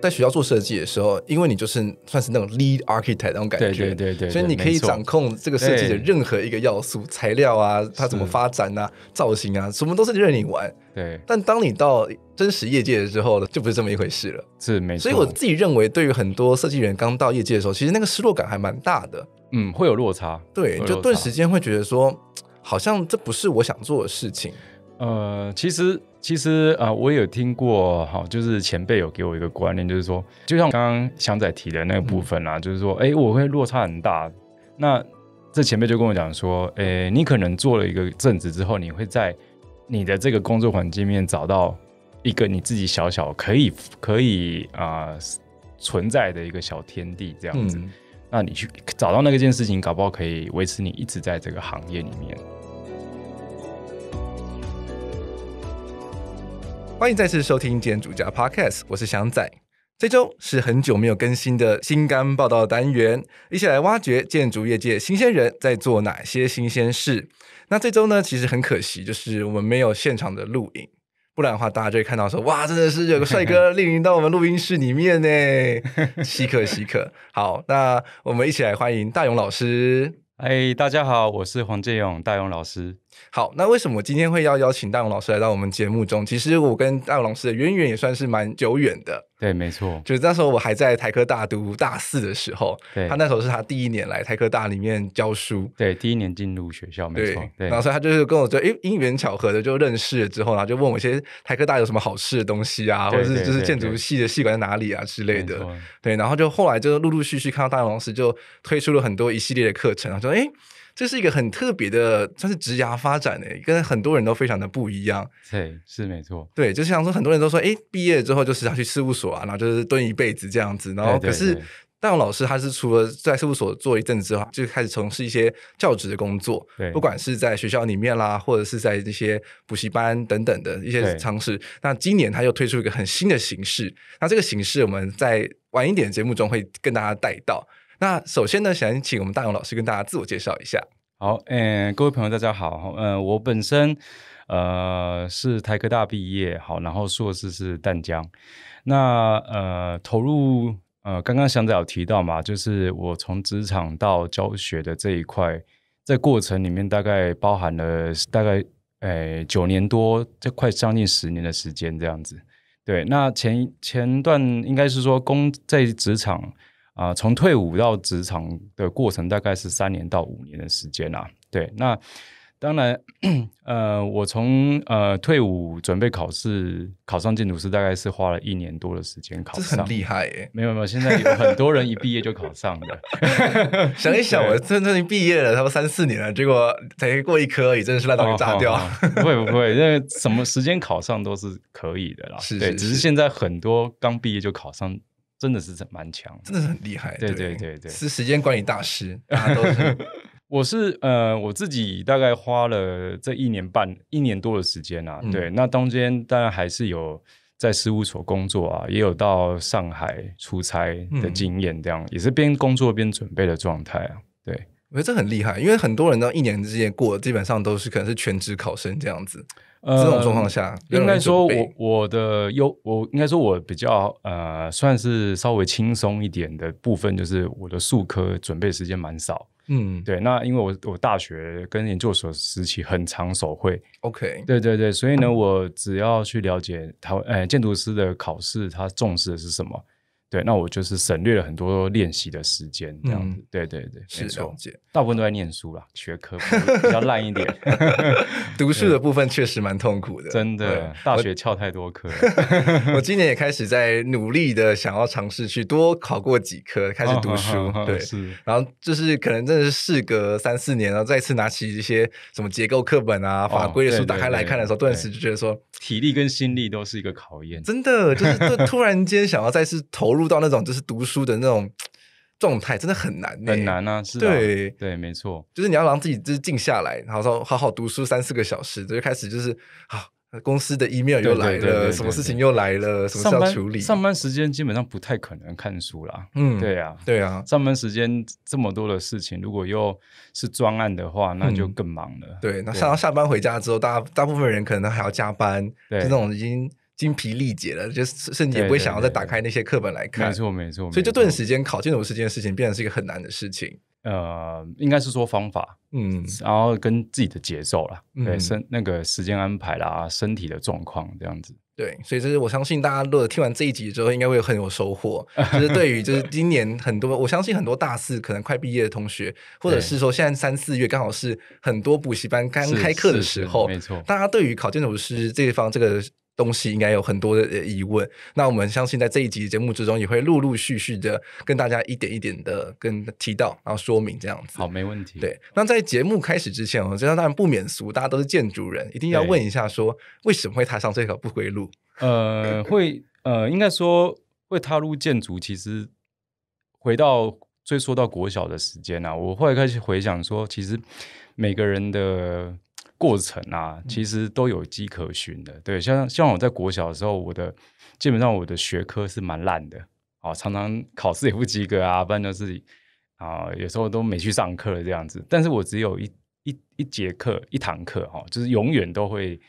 在学校做设计的时候，因为你就是算是那种 lead architect 那种感觉，对对对，所以你可以掌控这个设计的任何一个要素，材料啊，它怎么发展啊，造型啊，什么都是任你玩。对。但当你到真实业界的时候呢，就不是这么一回事了。是没错。所以我自己认为，对于很多设计人刚到业界的时候，其实那个失落感还蛮大的。嗯，会有落差。对，就顿时间会觉得说，好像这不是我想做的事情。呃，其实其实啊，我有听过哈，就是前辈有给我一个观念，就是说，就像刚刚祥仔提的那个部分啦，就是说，哎，我会落差很大。那这前辈就跟我讲说，哎，你可能做了一个阵子之后，你会在你的这个工作环境面找到一个你自己小小可以可以啊存在的一个小天地这样子。那你去找到那个件事情，搞不好可以维持你一直在这个行业里面。欢迎再次收听《建主家 Podcast》，我是祥仔。这周是很久没有更新的新肝报道单元，一起来挖掘建筑业界新鲜人在做哪些新鲜事。那这周呢，其实很可惜，就是我们没有现场的录影，不然的话大家就会看到说，哇，真的是有个帅哥莅临到我们录音室里面呢，稀客稀客。好，那我们一起来欢迎大勇老师。哎，大家好，我是黄建勇，大勇老师。好，那为什么今天会要邀请大勇老师来到我们节目中？其实我跟大勇老师的渊源也算是蛮久远的。对，没错，就是那时候我还在台科大读大四的时候，对，他那时候是他第一年来台科大里面教书，对，第一年进入学校，没错。然后所以他就是跟我就哎，因缘巧合的就认识了之后然后就问我一些台科大有什么好吃的东西啊，或者是就是建筑系的系馆在哪里啊之类的。对，然后就后来就陆陆续续看到大勇老师就推出了很多一系列的课程，然后说哎。这是一个很特别的，算是职涯发展诶，跟很多人都非常的不一样。对，是没错。对，就像说很多人都说，哎，毕业之后就是要去事务所啊，然后就是蹲一辈子这样子。然后，可是大勇老师他是除了在事务所做一阵之后，就开始从事一些教职的工作，不管是在学校里面啦，或者是在这些补习班等等的一些尝试。那今年他又推出一个很新的形式，那这个形式我们在晚一点节目中会跟大家带到。那首先呢，想请我们大勇老师跟大家自我介绍一下。好，嗯，各位朋友，大家好，嗯，我本身，呃，是台科大毕业，好，然后硕士是淡江，那呃，投入，呃，刚刚祥仔有提到嘛，就是我从职场到教学的这一块，在过程里面大概包含了大概，诶，九年多，这快将近十年的时间这样子，对，那前前段应该是说工在职场。啊，从退伍到职场的过程大概是三年到五年的时间啦。对，那当然，呃，我从呃退伍准备考试，考上建筑师大概是花了一年多的时间考上。厉害哎，没有没有，现在有很多人一毕业就考上了。想一想，我真正已毕业了，差不多三四年了，结果才过一科而已，真的是烂到炸掉。不会不会，因为什么时间考上都是可以的啦。对，只是现在很多刚毕业就考上。真的是蛮强，真的是很厉害，对对对对，是时间管理大师啊！都是，我是呃我自己大概花了这一年半一年多的时间啊，对，那中间当然还是有在事务所工作啊，也有到上海出差的经验，这样也是边工作边准备的状态啊，对。我觉得这很厉害，因为很多人呢，一年之间过，基本上都是可能是全职考生这样子。这种状况下，应该说我我的优，我应该说我比较呃算是稍微轻松一点的部分，就是我的数科准备时间蛮少。嗯，对。那因为我我大学跟研究所时期很长手绘，OK，对对对。所以呢，我只要去了解它，呃建筑师的考试它重视的是什么？对，那我就是省略了很多练习的时间，这样子。对对对，是没错，大部分都在念书啦，学科比较烂一点。读书的部分确实蛮痛苦的，真的。大学翘太多科，我今年也开始在努力的想要尝试去多考过几科，开始读书。对，是。然后就是可能真的是事隔三四年，然后再次拿起一些什么结构课本啊、法规的书打开来看的时候，顿时就觉得说，体力跟心力都是一个考验。真的，就是突然间想要再次投入。入到那种就是读书的那种状态，真的很难，很难啊！是，对，对，没错，就是你要让自己就是静下来，然后说好好读书三四个小时。就开始就是，啊。公司的 email 又来了，什么事情又来了，什么要处理？上班时间基本上不太可能看书啦。嗯，对啊，对啊，上班时间这么多的事情，如果又是专案的话，那就更忙了。对，那下下班回家之后，大大部分人可能还要加班，就那种已经。精疲力竭了，就是甚至也不会想要再打开那些课本来看。没错，没错。所以这顿时间考建筑师这件事情，变成是一个很难的事情。呃，应该是说方法，嗯，然后跟自己的节奏啦，对，身那个时间安排啦，身体的状况这样子。对，所以就是我相信大家乐听完这一集之后，应该会很有收获。就是对于就是今年很多，我相信很多大四可能快毕业的同学，或者是说现在三四月刚好是很多补习班刚开课的时候，没错，大家对于考建筑师这一方这个。东西应该有很多的疑问，那我们相信在这一集节目之中也会陆陆续续的跟大家一点一点的跟提到，然后说明这样子。好，没问题。对，那在节目开始之前，我知得当然不免俗，大家都是建筑人，一定要问一下说为什么会踏上这条不归路？呃，会呃，应该说会踏入建筑，其实回到追溯到国小的时间啊，我后来开始回想说，其实每个人的。过程啊，其实都有迹可循的。对，像像我在国小的时候，我的基本上我的学科是蛮烂的啊，常常考试也不及格啊，不然就是啊，有时候都没去上课这样子。但是我只有一一一节课一堂课哈，就是永远都会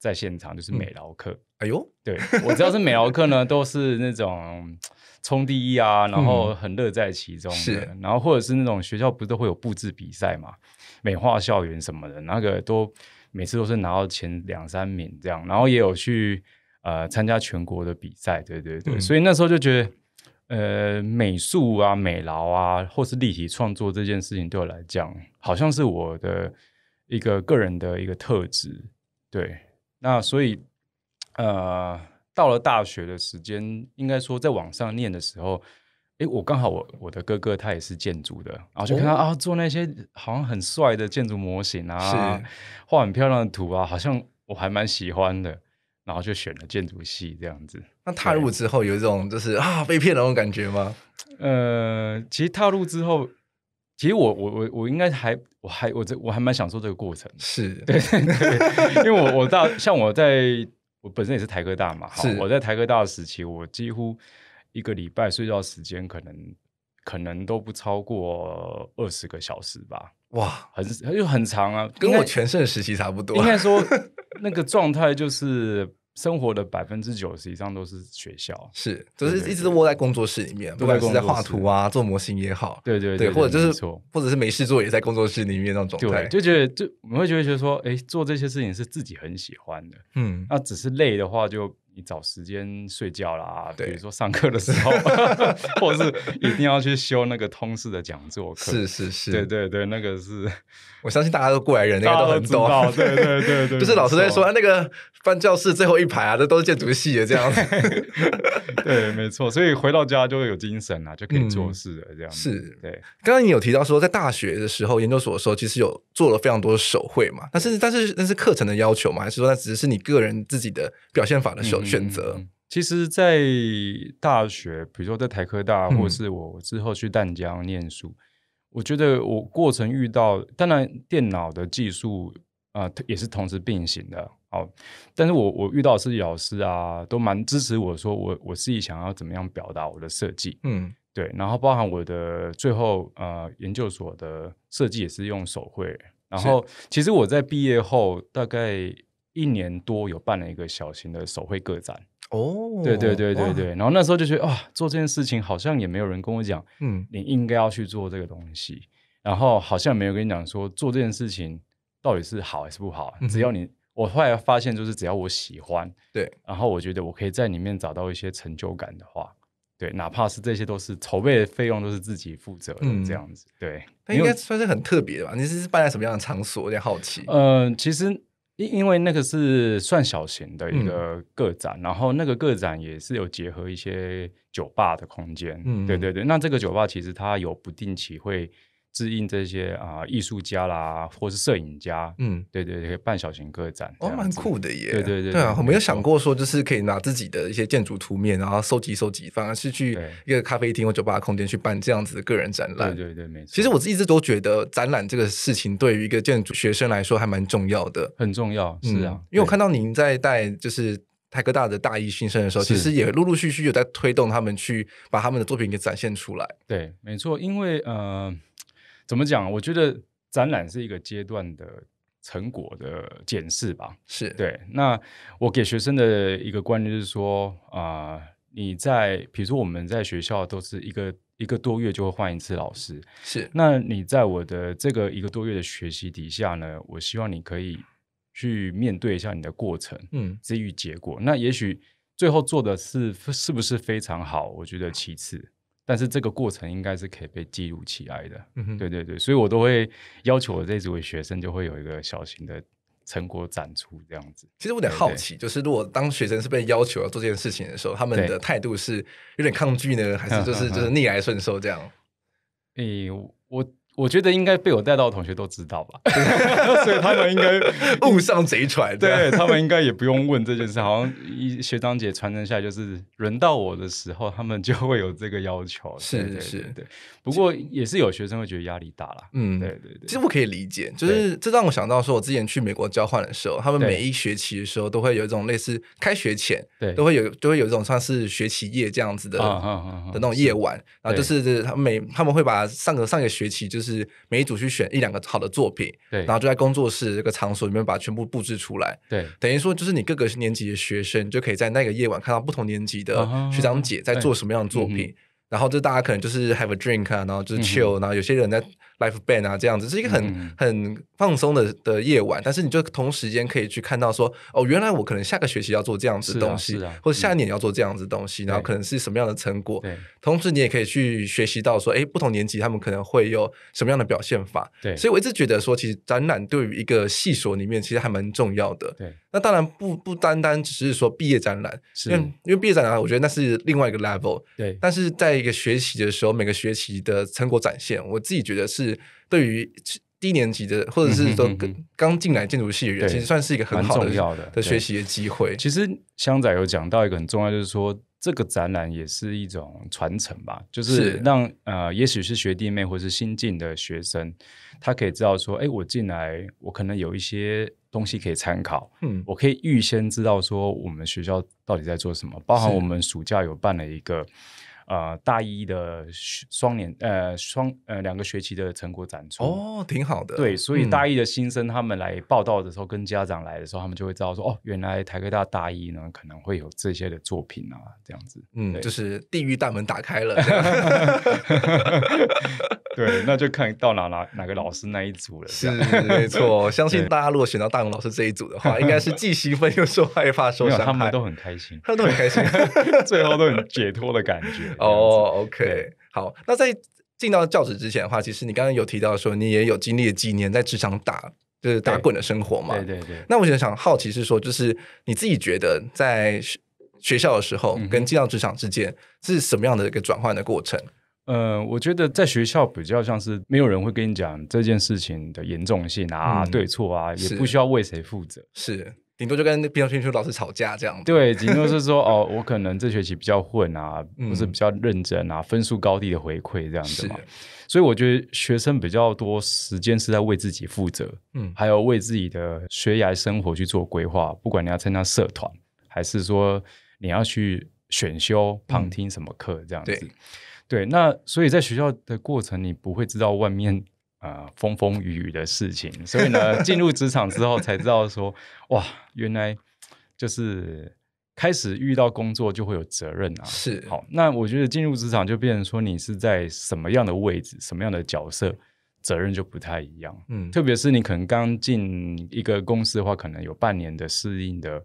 在现场，就是美劳课。哎呦，对我只要是美劳课呢，都是那种冲第一啊，然后很乐在其中的。然后或者是那种学校不是都会有布置比赛嘛？美化校园什么的，那个都每次都是拿到前两三名这样，然后也有去呃参加全国的比赛，对对对，所以那时候就觉得呃美术啊、美劳啊，或是立体创作这件事情对我来讲，好像是我的一个个人的一个特质。对，那所以呃到了大学的时间，应该说在网上念的时候。哎，我刚好我我的哥哥他也是建筑的，然后就看他啊做那些好像很帅的建筑模型啊，画很漂亮的图啊，好像我还蛮喜欢的，然后就选了建筑系这样子。那踏入之后有一种就是啊被骗那种感觉吗？呃，其实踏入之后，其实我我我我应该还我还我这我还蛮享受这个过程，是 对，因为我我到像我在我本身也是台科大嘛，是我在台科大的时期，我几乎。一个礼拜睡觉时间可能可能都不超过二十个小时吧。哇，很就很长啊，跟我全盛时期差不多。应该说 那个状态就是生活的百分之九十以上都是学校，是只是一直窝在工作室里面，不管是在画图啊，做模型也好，对对对，或者就是或者是没事做也在工作室里面那种状态，就觉得就你会觉得觉得说，哎，做这些事情是自己很喜欢的，嗯，那只是累的话就。你找时间睡觉啦，比如说上课的时候，或者是一定要去修那个通识的讲座课，是是是，对对对，那个是我相信大家都过来人，那个都懂，对对对对，就是老师在说那个翻教室最后一排啊，这都是建筑系的这样，对，没错，所以回到家就会有精神啊，就可以做事了这样。是，对，刚刚你有提到说在大学的时候，研究所的时候，其实有做了非常多手绘嘛，但是但是那是课程的要求嘛，还是说那只是你个人自己的表现法的手？选择，其实，在大学，比如说在台科大，或者是我之后去淡江念书，我觉得我过程遇到，当然电脑的技术啊，也是同时并行的。哦，但是我我遇到的设计老师啊，都蛮支持我说我我自己想要怎么样表达我的设计，嗯，对。然后包含我的最后呃研究所的设计也是用手绘。然后，其实我在毕业后大概。一年多有办了一个小型的手绘个展哦，对对对对对，然后那时候就觉得啊，做这件事情好像也没有人跟我讲，嗯，你应该要去做这个东西，然后好像没有跟你讲说做这件事情到底是好还是不好，只要你我后来发现就是只要我喜欢对，然后我觉得我可以在里面找到一些成就感的话，对，哪怕是这些都是筹备的费用都是自己负责的这样子，对，那应该算是很特别的吧？你是办在什么样的场所？有点好奇。嗯，其实。因因为那个是算小型的一个个展，然后那个个展也是有结合一些酒吧的空间，对对对，那这个酒吧其实它有不定期会。适应这些啊，艺术家啦，或是摄影家，嗯，对对对，办小型个展，哦，蛮酷的耶，对对对，对啊，我没有想过说就是可以拿自己的一些建筑图面，然后收集收集，反而是去一个咖啡厅或酒吧空间去办这样子的个人展览，对对对，没错。其实我一直都觉得展览这个事情对于一个建筑学生来说还蛮重要的，很重要，是啊，因为我看到您在带就是泰科大的大一新生的时候，其实也陆陆续续有在推动他们去把他们的作品给展现出来，对，没错，因为呃。怎么讲？我觉得展览是一个阶段的成果的检视吧。是对。那我给学生的一个观念就是说，啊，你在，比如说我们在学校都是一个一个多月就会换一次老师，是。那你在我的这个一个多月的学习底下呢，我希望你可以去面对一下你的过程，嗯，至于结果，那也许最后做的是是不是非常好？我觉得其次。但是这个过程应该是可以被记录起来的，嗯，对对对，所以我都会要求我这几位学生就会有一个小型的成果展出这样子。其实我有点好奇，就是如果当学生是被要求要做这件事情的时候，他们的态度是有点抗拒呢，还是就是 就是逆来顺受这样？诶，我。我觉得应该被我带到的同学都知道吧，所以他们应该 误上贼船。对他们应该也不用问这件事，好像一学长姐传承下来，就是轮到我的时候，他们就会有这个要求。是是是，不过也是有学生会觉得压力大了。嗯，对对对，其实我可以理解，就是这让我想到说，我之前去美国交换的时候，他们每一学期的时候都会有一种类似开学前，对，都会有都会有一种像是学期夜这样子的，的那种夜晚，然后就是他每他们会把上个上个学期就是。是每一组去选一两个好的作品，对，然后就在工作室这个场所里面把全部布置出来，对，等于说就是你各个年级的学生就可以在那个夜晚看到不同年级的学长姐在做什么样的作品，然后就大家可能就是 have a drink，然后就是 chill，然后有些人在。life band 啊，这样子是一个很很放松的的夜晚，但是你就同时间可以去看到说，哦，原来我可能下个学期要做这样子东西，或者下一年要做这样子东西，然后可能是什么样的成果。同时你也可以去学习到说，哎，不同年级他们可能会有什么样的表现法。对，所以我一直觉得说，其实展览对于一个细所里面其实还蛮重要的。对。那当然不不单单只是说毕业展览，因为因为毕业展览，我觉得那是另外一个 level。对，但是在一个学习的时候，每个学期的成果展现，我自己觉得是对于低年级的或者是说刚进来建筑系的人，其实算是一个很好的的学习的机会。其实香仔有讲到一个很重要，就是说这个展览也是一种传承吧，就是让呃，也许是学弟妹或是新进的学生。他可以知道说，哎，我进来，我可能有一些东西可以参考。嗯，我可以预先知道说，我们学校到底在做什么，包含我们暑假有办了一个。呃，大一的双年呃双呃两个学期的成果展出哦，挺好的。对，所以大一的新生他们来报道的时候，跟家长来的时候，他们就会知道说哦，原来台科大大一呢可能会有这些的作品啊，这样子。嗯，就是地狱大门打开了。对，那就看到哪哪哪个老师那一组了。是没错，相信大家如果选到大龙老师这一组的话，应该是既兴奋又受害怕，受伤害。他们都很开心，他们都很开心，最后都很解脱的感觉。哦，OK，好。那在进到教职之前的话，其实你刚刚有提到说，你也有经历几年在职场打就是打滚的生活嘛？对对对。那我想想好奇是说，就是你自己觉得在学校的时候跟进到职场之间是什么样的一个转换的过程？嗯，我觉得在学校比较像是没有人会跟你讲这件事情的严重性啊、对错啊，也不需要为谁负责，是。顶多就跟那毕业修老师吵架这样子，对，顶多是说哦，我可能这学期比较混啊，不是比较认真啊，分数高低的回馈这样子嘛。所以我觉得学生比较多时间是在为自己负责，嗯，还有为自己的学业生活去做规划。不管你要参加社团，还是说你要去选修旁听什么课这样子，对，那所以在学校的过程，你不会知道外面。呃，风风雨雨的事情，所以呢，进入职场之后才知道说，哇，原来就是开始遇到工作就会有责任啊。是，好，那我觉得进入职场就变成说，你是在什么样的位置、什么样的角色，责任就不太一样。嗯，特别是你可能刚进一个公司的话，可能有半年的适应的。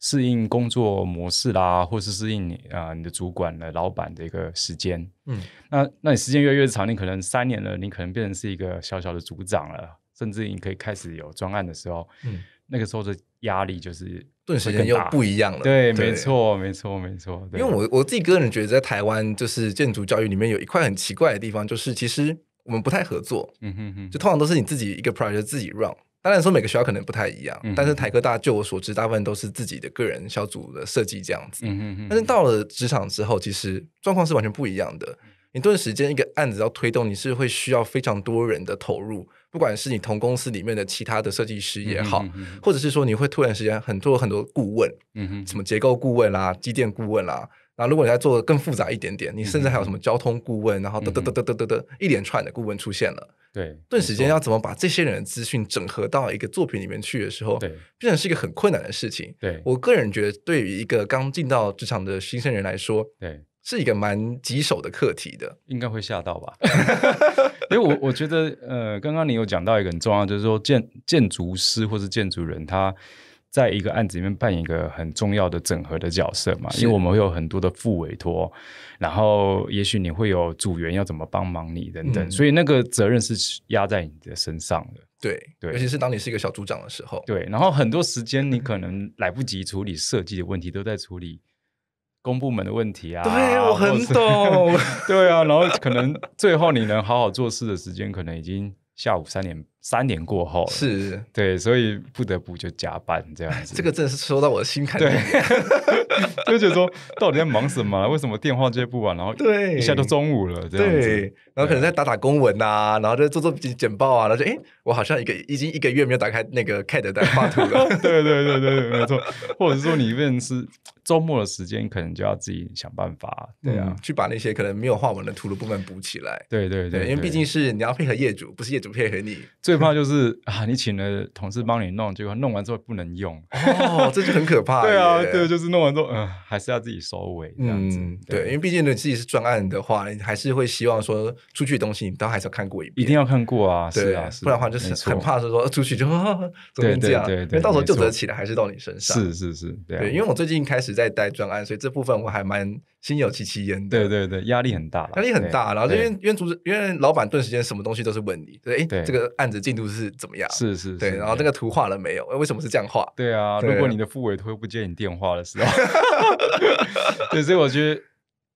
适应工作模式啦，或是适应你啊你的主管的老板的一个时间，嗯，那那你时间越来越长，你可能三年了，你可能变成是一个小小的组长了，甚至你可以开始有专案的时候，嗯，那个时候的压力就是顿时间又不一样了，对，没错，没错，没错。因为我我自己个人觉得，在台湾就是建筑教育里面有一块很奇怪的地方，就是其实我们不太合作，嗯哼哼，就通常都是你自己一个 project 自己 run。当然说每个学校可能不太一样，但是台科大就我所知，大部分都是自己的个人小组的设计这样子。嗯但是到了职场之后，其实状况是完全不一样的。你段时间一个案子要推动，你是会需要非常多人的投入，不管是你同公司里面的其他的设计师也好，或者是说你会突然之间很多很多顾问，嗯什么结构顾问啦、机电顾问啦。那如果你再做的更复杂一点点，你甚至还有什么交通顾问，然后嘚嘚嘚嘚嘚嘚嘚，一连串的顾问出现了，对，顿时间要怎么把这些人的资讯整合到一个作品里面去的时候，对，变成是一个很困难的事情。对我个人觉得，对于一个刚进到职场的新生人来说，对，是一个蛮棘手的课题的，应该会吓到吧？因为我我觉得，呃，刚刚你有讲到一个很重要，就是说建建筑师或是建筑人他。在一个案子里面扮演一个很重要的整合的角色嘛，因为我们会有很多的副委托，然后也许你会有组员要怎么帮忙你等等，所以那个责任是压在你的身上的。对对，尤其是当你是一个小组长的时候，对，然后很多时间你可能来不及处理设计的问题，都在处理公部门的问题啊。对我很懂，对啊，然后可能最后你能好好做事的时间，可能已经。下午三点，三点过后了，是对，所以不得不就加班这样子。这个真的是说到我的心坎里。就觉得说到底在忙什么？为什么电话接不完？然后对，一下都中午了，这样子。然后可能在打打公文啊，然后就做做简简报啊。然后就哎，我好像一个已经一个月没有打开那个 CAD 来画图了。对对对对，没错。或者是说你一个人是周末的时间，可能就要自己想办法，对啊，去把那些可能没有画完的图的部分补起来。对对对，因为毕竟是你要配合业主，不是业主配合你。最怕就是啊，你请了同事帮你弄，结果弄完之后不能用。哦，这就很可怕。对啊，对，就是弄完之后。嗯，还是要自己收尾。嗯，对，因为毕竟你自己是专案的话，你还是会希望说出去的东西，你都还是要看过一遍，一定要看过啊，对啊，不然的话就是很怕说说出去就怎么这样，因为到时候就责起来还是到你身上。是是是，对，因为我最近开始在带专案，所以这部分我还蛮。心有戚戚焉，对对对，压力很大，压力很大。然后因为因为组织，因为老板顿时间什么东西都是问你，对，哎，这个案子进度是怎么样？是是，对。然后这个图画了没有？为什么是这样画？对啊，如果你的副委托不接你电话的时候，对。所以我觉得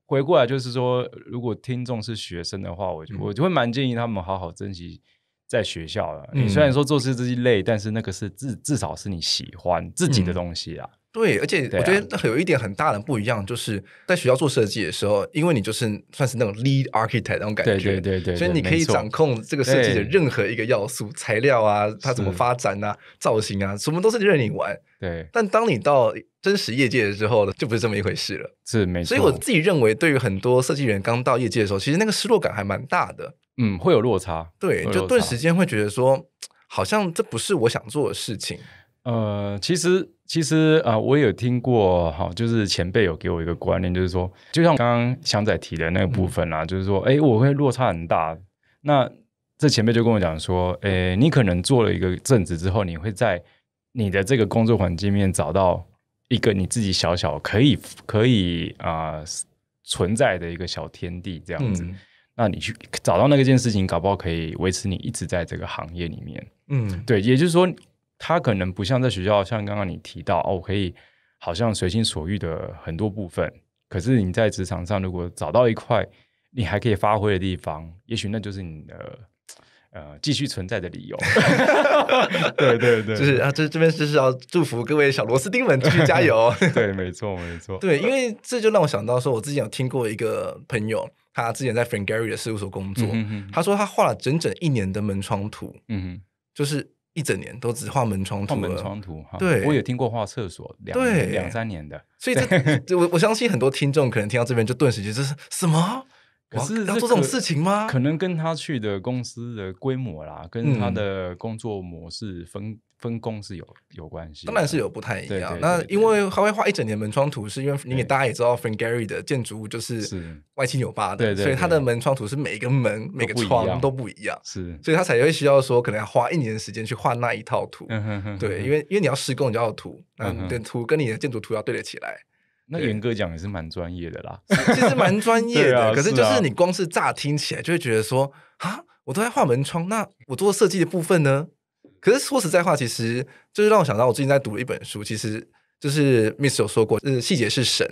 回过来就是说，如果听众是学生的话，我我就会蛮建议他们好好珍惜在学校了。你虽然说做事自己累，但是那个是至至少是你喜欢自己的东西啊。对，而且我觉得有一点很大的不一样，就是在学校做设计的时候，因为你就是算是那种 lead architect 那种感觉，对对对，所以你可以掌控这个设计的任何一个要素，材料啊，它怎么发展啊，造型啊，什么都是任你玩。对，但当你到真实业界的时候就不是这么一回事了。是，没错。所以我自己认为，对于很多设计人刚到业界的时候，其实那个失落感还蛮大的。嗯，会有落差。对，就顿时间会觉得说，好像这不是我想做的事情。呃，其实。其实啊，我有听过哈，就是前辈有给我一个观念，就是说，就像刚刚祥仔提的那个部分啦，就是说，哎，我会落差很大。那这前辈就跟我讲说，哎，你可能做了一个正职之后，你会在你的这个工作环境面找到一个你自己小小可以可以啊存在的一个小天地这样子。那你去找到那件事情，搞不好可以维持你一直在这个行业里面。嗯，对，也就是说。他可能不像在学校，像刚刚你提到哦，可以好像随心所欲的很多部分。可是你在职场上，如果找到一块你还可以发挥的地方，也许那就是你的呃继续存在的理由。对对对，就是啊，这这边就是要祝福各位小螺丝钉们继续加油。对，没错没错。对，因为这就让我想到说，我之前有听过一个朋友，他之前在 f r a n Gary 的事务所工作，他说他画了整整一年的门窗图，嗯，就是。一整年都只画门窗图，画门窗图哈。对，我有听过画厕所两两三年的，所以这 我我相信很多听众可能听到这边就顿时就这是什么。是要做这种事情吗？可能跟他去的公司的规模啦，跟他的工作模式分分工是有有关系。当然是有不太一样。那因为他会画一整年门窗图，是因为你大家也知道，Frank g a r y 的建筑物就是歪七扭八的，所以他的门窗图是每一个门每个窗都不一样。是，所以他才会需要说可能要花一年时间去画那一套图。对，因为因为你要施工，你就要图，嗯，图跟你的建筑图要对得起来。那严格讲也是蛮专业的啦，其实蛮专业的。可是就是你光是乍听起来就会觉得说啊，我都在画门窗，那我做设计的部分呢？可是说实在话，其实就是让我想到我最近在读的一本书，其实就是 m i s s 有说过，是细节是神。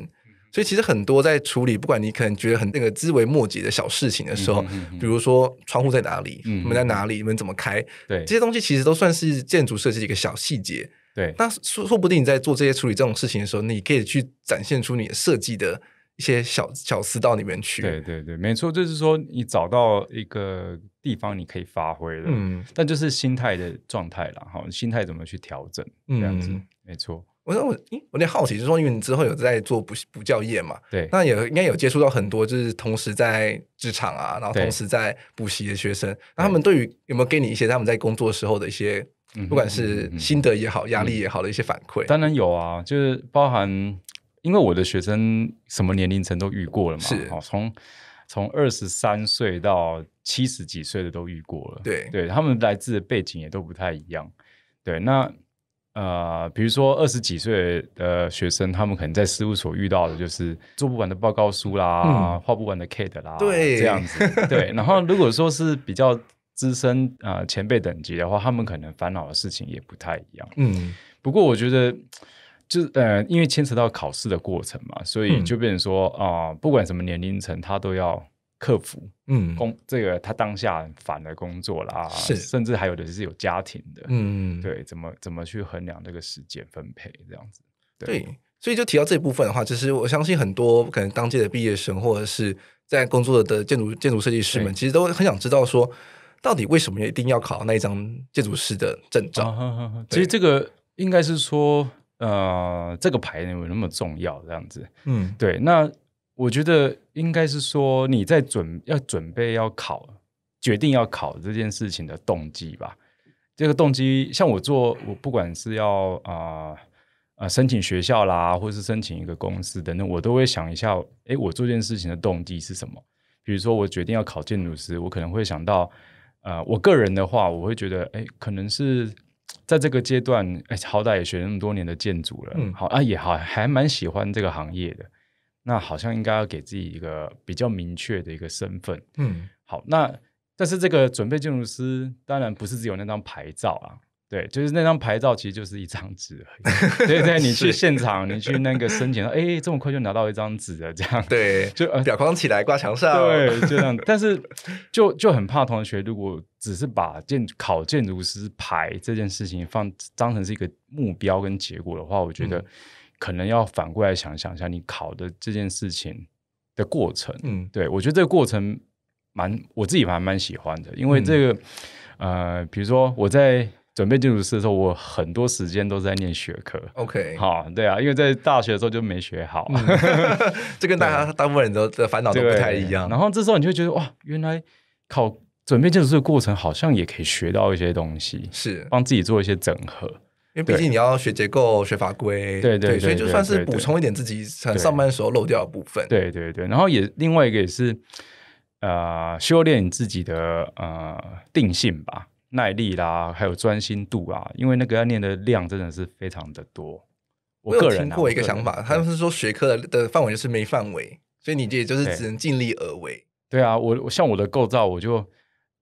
所以其实很多在处理，不管你可能觉得很那个枝微末节的小事情的时候，比如说窗户在哪里，门在哪里，门怎么开，对这些东西，其实都算是建筑设计一个小细节。对，那说说不定你在做这些处理这种事情的时候，你可以去展现出你的设计的一些小小思到里面去。对对对，没错，就是说你找到一个地方你可以发挥的，嗯，但就是心态的状态了哈。心态怎么去调整？这样子没错。我说我我有点好奇，就是说因为你之后有在做补补教业嘛，对，那也应该有接触到很多就是同时在职场啊，然后同时在补习的学生，那他们对于有没有给你一些他们在工作时候的一些。不管是心得也好，压力也好的一些反馈，当然有啊，就是包含，因为我的学生什么年龄层都遇过了嘛，是哦，从从二十三岁到七十几岁的都遇过了，对对，他们来自的背景也都不太一样，对，那呃，比如说二十几岁的学生，他们可能在事务所遇到的就是做不完的报告书啦，画不完的 CAD 啦，对，这样子，对，然后如果说是比较。资深啊，前辈等级的话，他们可能烦恼的事情也不太一样。嗯，不过我觉得，就呃，因为牵扯到考试的过程嘛，所以就变成说啊，不管什么年龄层，他都要克服。嗯，工这个他当下反而工作啦，是，甚至还有的是有家庭的。嗯，对，怎么怎么去衡量这个时间分配，这样子。对，所以就提到这部分的话，其实我相信很多可能当届的毕业生，或者是在工作的建筑建筑设计师们，其实都很想知道说。到底为什么一定要考那一张建筑师的证照？其实这个应该是说，呃，这个牌有那么重要这样子？嗯，对。那我觉得应该是说，你在准要准备要考、决定要考这件事情的动机吧。这个动机，像我做我不管是要啊啊申请学校啦，或是申请一个公司等等，我都会想一下，哎，我做这件事情的动机是什么？比如说，我决定要考建筑师，我可能会想到。呃，我个人的话，我会觉得，哎，可能是在这个阶段，哎，好歹也学那么多年的建筑了，嗯，好啊也好，还蛮喜欢这个行业的，那好像应该要给自己一个比较明确的一个身份，嗯，好，那但是这个准备建筑师，当然不是只有那张牌照啊。对，就是那张牌照其实就是一张纸而已。对对，你去现场，你去那个申请，哎，这么快就拿到一张纸了，这样。对，就裱框起来挂墙上。对，就这样。但是，就就很怕同学，如果只是把建考建筑师牌这件事情放当成是一个目标跟结果的话，我觉得可能要反过来想想一下，你考的这件事情的过程。嗯，对，我觉得这个过程蛮，我自己蛮蛮喜欢的，因为这个呃，比如说我在。准备建筑师的时候，我很多时间都在念学科。OK，好，对啊，因为在大学的时候就没学好，这跟大家大部分人都的烦恼都不太一样。然后这时候你就觉得哇，原来考准备建筑师的过程好像也可以学到一些东西，是帮自己做一些整合，因为毕竟你要学结构、学法规，对对对，所以就算是补充一点自己上班的时候漏掉的部分。对对对，然后也另外一个也是呃修炼自己的呃定性吧。耐力啦，还有专心度啊，因为那个要念的量真的是非常的多。我有听过一个想法，他们是说学科的范围就是没范围，所以你也就是只能尽力而为。对啊，我我像我的构造，我就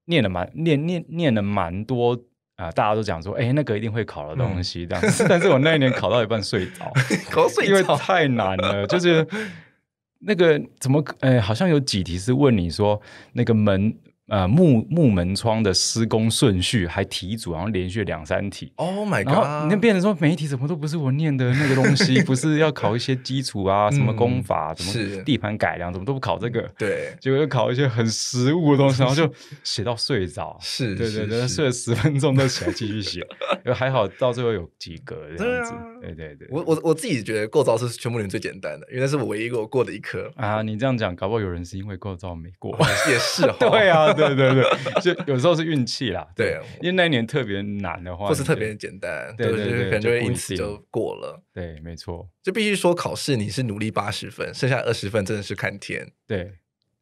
念了蛮念念念了蛮多啊，大家都讲说，哎，那个一定会考的东西，这样。但是我那一年考到一半睡着，因为太难了，就是那个怎么哎，好像有几题是问你说那个门。呃，木木门窗的施工顺序还题组，然后连续两三题。Oh my god！那变人说，每一题怎么都不是我念的那个东西，不是要考一些基础啊，什么功法，什么地盘改良，怎么都不考这个。对，结果就考一些很实物的东西，然后就写到睡着。是，对对，睡了十分钟都起来继续写，还好到最后有及格这样子。对对对，我我我自己觉得构造是全部里面最简单的，因为那是我唯一给我过的一科啊。你这样讲，搞不好有人是因为构造没过。也是 对啊。对对对，就有时候是运气啦。对，因为那一年特别难的话，不是特别简单，对对对，可能就一次就过了。对，没错，就必须说考试，你是努力八十分，剩下二十分真的是看天。对，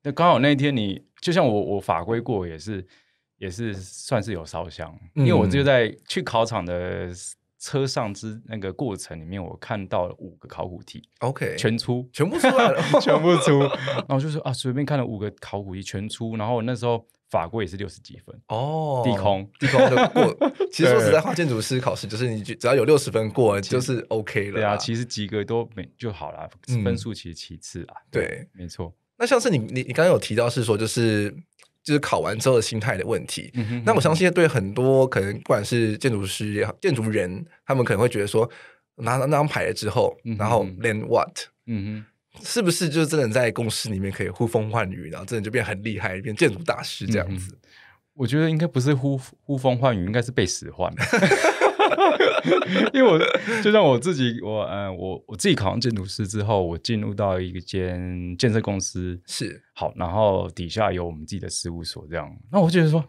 那刚好那一天你就像我，我法规过也是，也是算是有烧香，因为我就在去考场的。车上之那个过程里面，我看到了五个考古题，OK，全出，全部出来了，全部出。然后就是啊，随便看了五个考古题全出，然后那时候法国也是六十几分哦，低空，低空就过。其实说实在，话，建筑师考试就是你只要有六十分过就是 OK 了。对啊，其实及格都没就好了，分数其实其次啊。对，没错。那像是你你你刚刚有提到是说就是。就是考完之后的心态的问题。那我相信对很多可能，不管是建筑师、也好，建筑人，他们可能会觉得说，拿到那张牌了之后，然后 then what？嗯哼，是不是就真的在公司里面可以呼风唤雨，然后真的就变很厉害，变建筑大师这样子？我觉得应该不是呼呼风唤雨，应该是被使唤 因为我就像我自己，我嗯，我我自己考上建筑师之后，我进入到一间建设公司，是好，然后底下有我们自己的事务所这样。那我觉得说，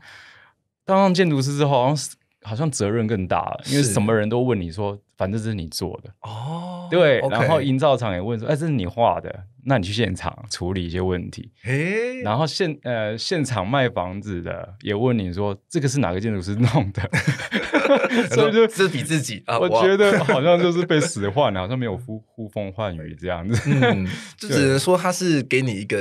当上建筑师之后，好像好像责任更大了，因为什么人都问你说，反正这是你做的哦。对，然后营造厂也问说：“哎，这是你画的？那你去现场处理一些问题。”然后现呃，现场卖房子的也问你说：“这个是哪个建筑师弄的？” 所以就是比自己，我觉得 好像就是被使唤，好像没有呼呼风唤雨这样子。嗯，就只能说他是给你一个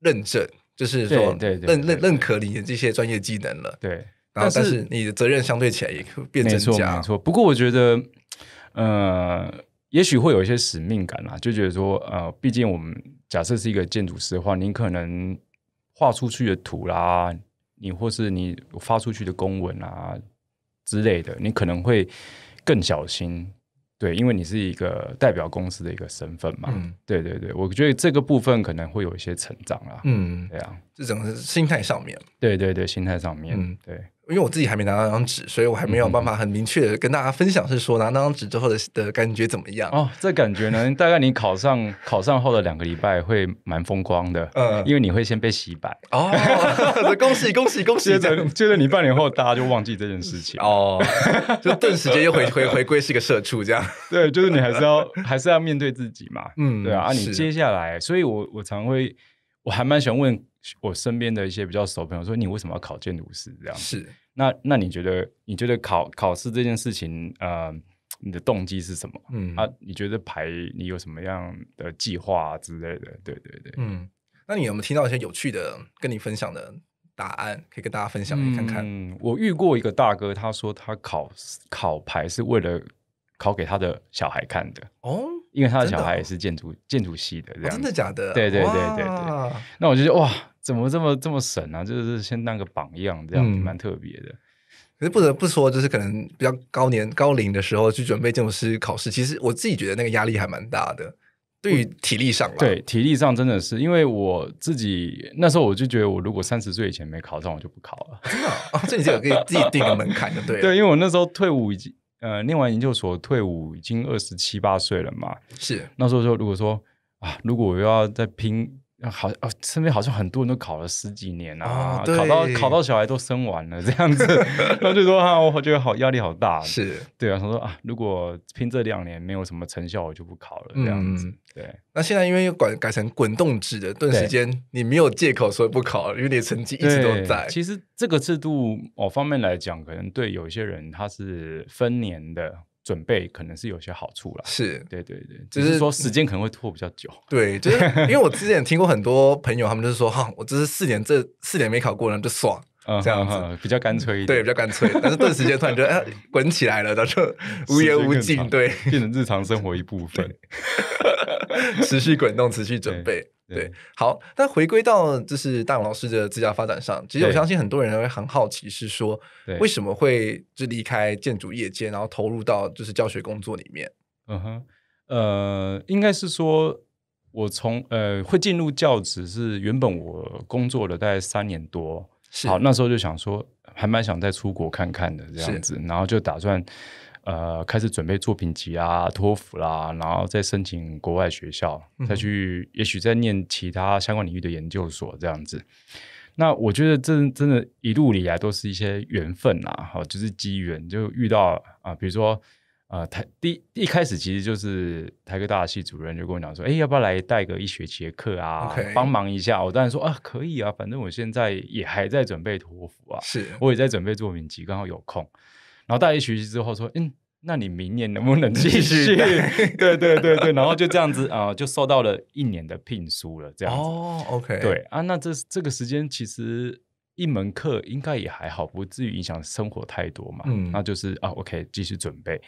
认证，就是说认认认可你的这些专业技能了。对，但是你的责任相对起来也变增加。没错，没错。不过我觉得，呃。也许会有一些使命感啦，就觉得说，呃，毕竟我们假设是一个建筑师的话，你可能画出去的图啦，你或是你发出去的公文啊之类的，你可能会更小心，对，因为你是一个代表公司的一个身份嘛。嗯，对对对，我觉得这个部分可能会有一些成长啦。嗯，对啊，这种心态上面，对对对，心态上面，对。因为我自己还没拿到那张纸，所以我还没有办法很明确的跟大家分享，是说拿那张纸之后的的感觉怎么样？哦，这感觉呢，大概你考上考上后的两个礼拜会蛮风光的，嗯，因为你会先被洗白。哦，恭喜恭喜恭喜！接着接着，你半年后大家就忘记这件事情哦，就顿时间又回回回归是一个社畜这样。对，就是你还是要还是要面对自己嘛。嗯，对啊。啊，你接下来，所以我我常会。我还蛮喜欢问我身边的一些比较熟朋友说：“你为什么要考建筑师？”这样是那那你觉得你觉得考考试这件事情，呃，你的动机是什么？嗯啊，你觉得牌你有什么样的计划之类的？对对对，嗯，那你有没有听到一些有趣的跟你分享的答案，可以跟大家分享看看？嗯，我遇过一个大哥，他说他考考牌是为了。考给他的小孩看的哦，因为他的小孩也是建筑建筑系的，真的假的？对对对对对。那我就觉得哇，怎么这么这么神啊？就是先当个榜样，这样蛮特别的。可是不得不说，就是可能比较高年高龄的时候去准备建筑师考试，其实我自己觉得那个压力还蛮大的，对于体力上。对体力上真的是，因为我自己那时候我就觉得，我如果三十岁以前没考上，我就不考了。真的啊，所以你就可以自己定个门槛，就对。对，因为我那时候退伍已经。呃，念完研究所退伍，已经二十七八岁了嘛。是，那时候说，如果说啊，如果我要再拼。好哦，身边好像很多人都考了十几年啊，考到考到小孩都生完了这样子，他就说啊，我觉得好压力好大，是，对啊，他说啊，如果拼这两年没有什么成效，我就不考了这样子，对。那现在因为又改改成滚动制的，顿时间你没有借口说不考了，因为你成绩一直都在。其实这个制度某方面来讲，可能对有些人他是分年的。准备可能是有些好处了，是对对对，只是说时间可能会拖比较久，对，就是因为我之前听过很多朋友，他们就是说哈，我这是四年这四年没考过呢，就爽，这样子比较干脆一点，对，比较干脆，但是顿时间突然觉得哎，滚起来了，然后就无缘无尽，对，变成日常生活一部分，持续滚动，持续准备。对，好，那回归到就是大勇老师的自家发展上，其实我相信很多人会很好奇，是说为什么会就离开建筑业界，然后投入到就是教学工作里面？嗯哼，呃，应该是说我从呃会进入教职是原本我工作了大概三年多，好那时候就想说还蛮想再出国看看的这样子，然后就打算。呃，开始准备作品集啊，托福啦，然后再申请国外学校，再去，也许再念其他相关领域的研究所这样子。那我觉得真真的，一路以来都是一些缘分啊，哈，就是机缘，就遇到啊，比如说，呃，台第一开始其实就是台科大系主任就跟我讲说，哎，要不要来带个一学期的课啊，帮忙一下。我当然说啊，可以啊，反正我现在也还在准备托福啊，是，我也在准备作品集，刚好有空。然后大家学习之后说，嗯，那你明年能不能继续？对对对对，然后就这样子啊，就收到了一年的聘书了，这样。哦，OK。对啊，那这这个时间其实一门课应该也还好，不至于影响生活太多嘛。嗯，那就是啊，OK，继续准备。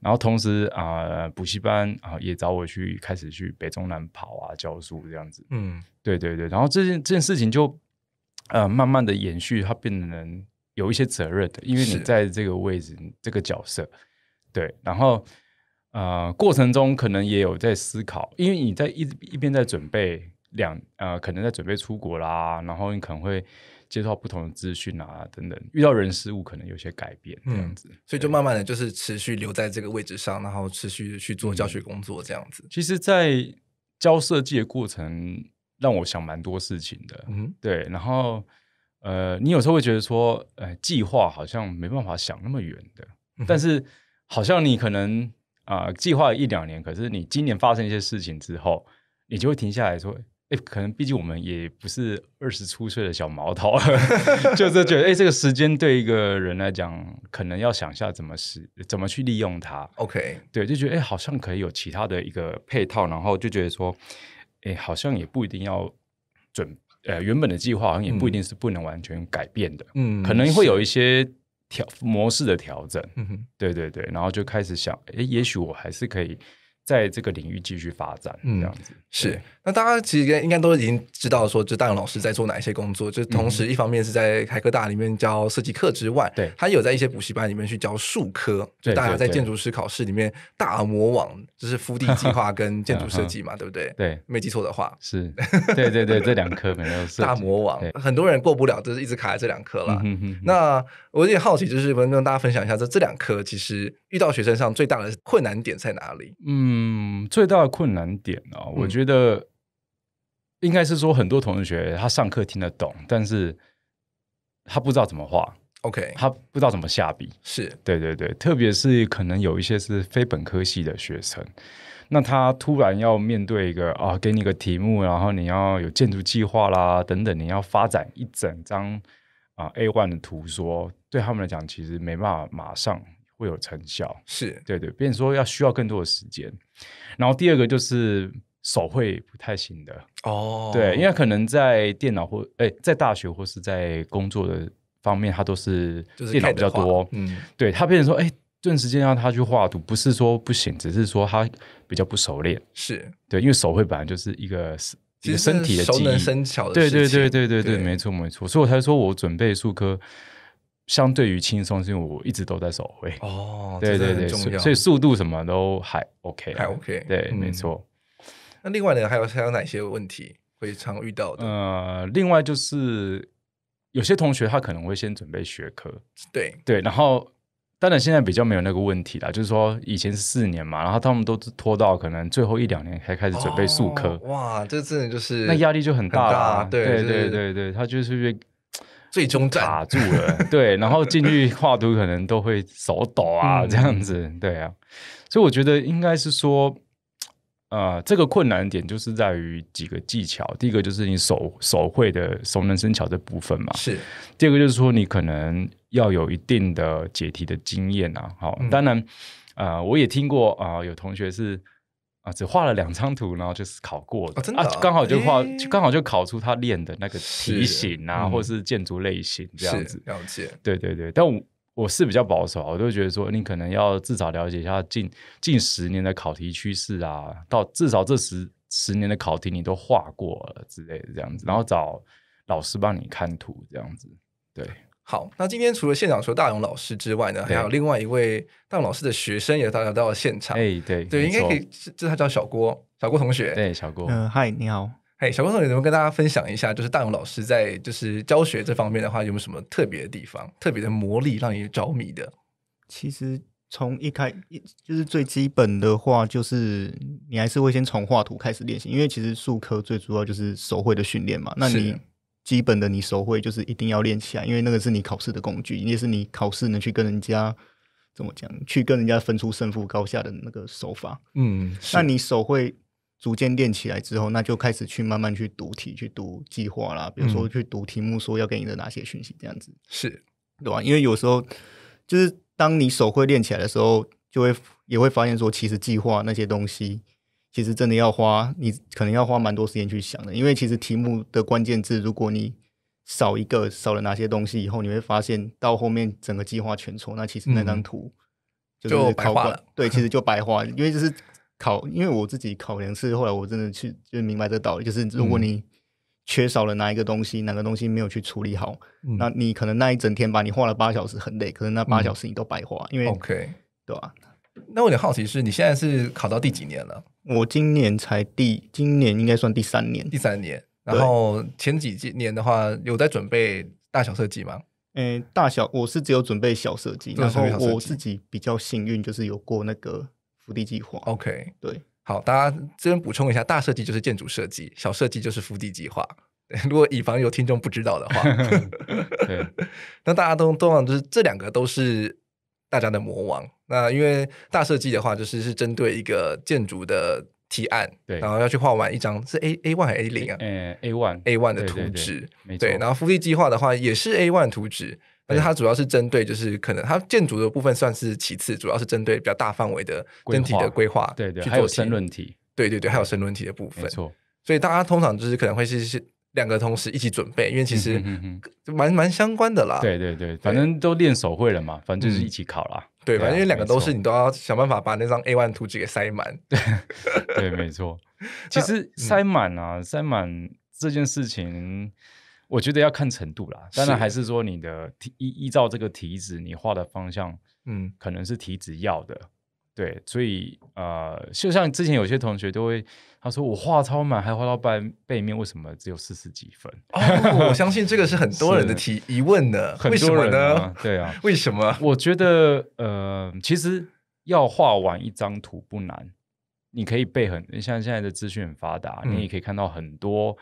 然后同时啊，补习班啊也找我去开始去北中南跑啊教书这样子。嗯，对对对。然后这件这件事情就呃慢慢的延续，它变得能。有一些责任的，因为你在这个位置，这个角色，对，然后呃，过程中可能也有在思考，因为你在一一边在准备两呃，可能在准备出国啦，然后你可能会接触到不同的资讯啊，等等，遇到人事物可能有些改变这样子，所以就慢慢的就是持续留在这个位置上，然后持续去做教学工作这样子。其实，在教设计的过程，让我想蛮多事情的，嗯，对，然后。呃，你有时候会觉得说，呃，计划好像没办法想那么远的，但是好像你可能啊，计划一两年，可是你今年发生一些事情之后，你就会停下来说，哎，可能毕竟我们也不是二十出岁的小毛头，就是觉得，哎，这个时间对一个人来讲，可能要想下怎么使，怎么去利用它。OK，对，就觉得哎，好像可以有其他的一个配套，然后就觉得说，哎，好像也不一定要准。呃，原本的计划好像也不一定是不能完全改变的，嗯，可能会有一些调模式的调整，嗯，对对对，然后就开始想，哎，也许我还是可以。在这个领域继续发展，这样子是。那大家其实应该都已经知道，说就大勇老师在做哪一些工作，就同时一方面是在台科大里面教设计课之外，对，他有在一些补习班里面去教数科，就大家在建筑师考试里面大魔王就是复地计划跟建筑设计嘛，对不对？对，没记错的话是。对 对对，这两科没有是大魔王，很多人过不了，就是一直卡在这两科了。那我有点好奇，就是能跟大家分享一下，这这两科其实遇到学生上最大的困难点在哪里？嗯。嗯，最大的困难点哦，我觉得应该是说很多同学他上课听得懂，但是他不知道怎么画，OK，他不知道怎么下笔，是对对对，特别是可能有一些是非本科系的学生，那他突然要面对一个啊，给你个题目，然后你要有建筑计划啦等等，你要发展一整张啊 A one 的图，说对他们来讲其实没办法马上。会有成效，是对对，变说要需要更多的时间。然后第二个就是手绘不太行的哦，对，因为可能在电脑或哎，在大学或是在工作的方面，他都是电脑比较多，嗯，对他变说哎，这段时间要他去画图，不是说不行，只是说他比较不熟练。是对，因为手绘本来就是一个身体的技能生巧，对对对对对对，没错没错，所以我才说我准备数科。相对于轻松，是因为我一直都在手绘。哦，对对对，所以速度什么都还 OK，还 OK，对，没错。那另外呢，还有还有哪些问题会常遇到的？呃，另外就是有些同学他可能会先准备学科，对对。然后当然现在比较没有那个问题啦，就是说以前是四年嘛，然后他们都拖到可能最后一两年才开始准备数科。哇，这真的就是那压力就很大了。对对对对，他就是因最终卡住了，对，然后进去画图可能都会手抖啊，这样子，对啊，所以我觉得应该是说，呃，这个困难点就是在于几个技巧，第一个就是你手手绘的熟能生巧这部分嘛，是；第二个就是说你可能要有一定的解题的经验啊。好，当然，呃，我也听过啊，有同学是。啊，只画了两张图，然后就是考过的啊，刚好就画，刚好就考出他练的那个题型啊，或是建筑类型这样子。了解。对对对，但我我是比较保守，我都觉得说你可能要至少了解一下近近十年的考题趋势啊，到至少这十十年的考题你都画过了之类的这样子，然后找老师帮你看图这样子，对。好，那今天除了现场除了大勇老师之外呢，还有另外一位大勇老师的学生也到来到了现场。哎，对，对，应该可以，这他叫小郭，小郭同学。对，小郭，嗯，嗨，你好，哎，小郭同学，能不能跟大家分享一下，就是大勇老师在就是教学这方面的话，有没有什么特别的地方，特别的魔力让你着迷的？其实从一开一就是最基本的话，就是你还是会先从画图开始练习，因为其实术科最主要就是手绘的训练嘛。那你。基本的，你手绘就是一定要练起来，因为那个是你考试的工具，也是你考试能去跟人家怎么讲，去跟人家分出胜负高下的那个手法。嗯，那你手绘逐渐练起来之后，那就开始去慢慢去读题、去读计划啦。比如说去读题目，说要给你的哪些讯息，这样子是，对吧？因为有时候就是当你手绘练起来的时候，就会也会发现说，其实计划那些东西。其实真的要花，你可能要花蛮多时间去想的，因为其实题目的关键字，如果你少一个，少了哪些东西，以后你会发现到后面整个计划全错。那其实那张图就是白画 了。对，其实就白画，因为就是考，因为我自己考两次，后来我真的去就明白这个道理，就是如果你缺少了哪一个东西，哪个东西没有去处理好，那你可能那一整天把你画了八小时很累，可是那八小时你都白花，因为 OK，对吧？那我有点好奇，是你现在是考到第几年了？我今年才第，今年应该算第三年。第三年，然后前几年的话，有在准备大小设计吗？嗯，大小我是只有准备小设计，然后我自己比较幸运，就是有过那个福地计划。OK，对，好，大家这边补充一下，大设计就是建筑设计，小设计就是福地计划。如果以防有听众不知道的话，那大家都都往，就是这两个都是。大家的魔王，那因为大设计的话，就是是针对一个建筑的提案，对，然后要去画完一张是 A A one 还是 A 零啊？嗯，A one A one 的图纸，对，然后福利计划的话也是 A one 图纸，而且它主要是针对就是可能它建筑的部分算是其次，主要是针对比较大范围的整体的规划，对对，还有申论题，对对对，还有申论题的部分，没错，所以大家通常就是可能会是是。两个同事一起准备，因为其实蛮蛮相关的啦。对对对，反正都练手绘了嘛，反正就是一起考啦。对，反正两个都是，你都要想办法把那张 A one 图纸给塞满。对，对，没错。其实塞满啊，塞满这件事情，我觉得要看程度啦。当然还是说你的依依照这个题子，你画的方向，嗯，可能是题子要的。对，所以呃，就像之前有些同学都会他说我画超满，还画到半背面，为什么只有四十几分？我相信这个是很多人的 提疑问的，为什么呢？对啊，为什么？我觉得呃，其实要画完一张图不难，你可以背很，像现在的资讯很发达，你也可以看到很多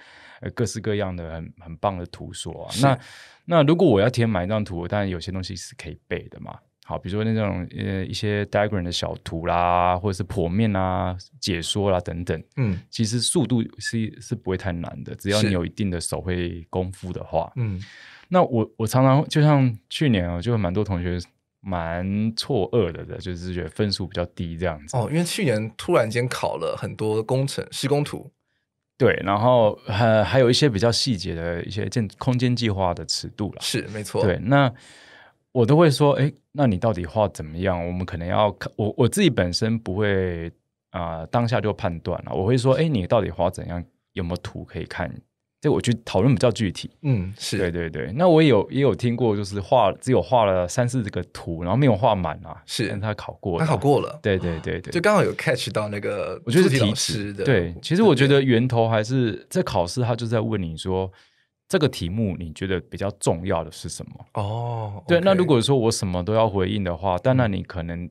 各式各样的很很棒的图说。那那如果我要填满一张图，当然有些东西是可以背的嘛。好，比如说那种呃一些 diagram 的小图啦，或者是剖面啊、解说啦等等，嗯，其实速度是是不会太难的，只要你有一定的手绘功夫的话，嗯。那我我常常就像去年啊，就蛮多同学蛮错愕的，就是觉得分数比较低这样子。哦，因为去年突然间考了很多工程施工图，对，然后还还有一些比较细节的一些建空间计划的尺度了，是没错。对，那我都会说，哎。那你到底画怎么样？我们可能要看我我自己本身不会啊，当下就判断了。我会说，哎，你到底画怎样？有没有图可以看？这我去得讨论比较具体。嗯，是对对对。那我也有也有听过，就是画只有画了三四这个图，然后没有画满啊。是，但他考过，他考过了。对对对对，就刚好有 catch 到那个，我觉得提示的。对，其实我觉得源头还是在考试，他就在问你说。这个题目你觉得比较重要的是什么？哦，对，那如果说我什么都要回应的话，当然你可能